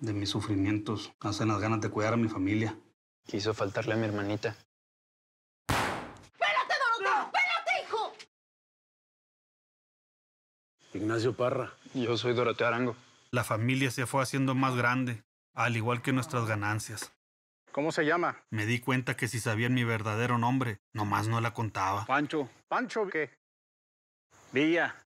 de mis sufrimientos, hacen las ganas de cuidar a mi familia. Quiso faltarle a mi hermanita. ¡Pérate, Doroteo! ¡Pérate, hijo! Ignacio Parra. Yo soy Doroteo Arango. La familia se fue haciendo más grande, al igual que nuestras ganancias. ¿Cómo se llama? Me di cuenta que si sabían mi verdadero nombre, nomás no la contaba. Pancho. ¿Pancho qué? Villa.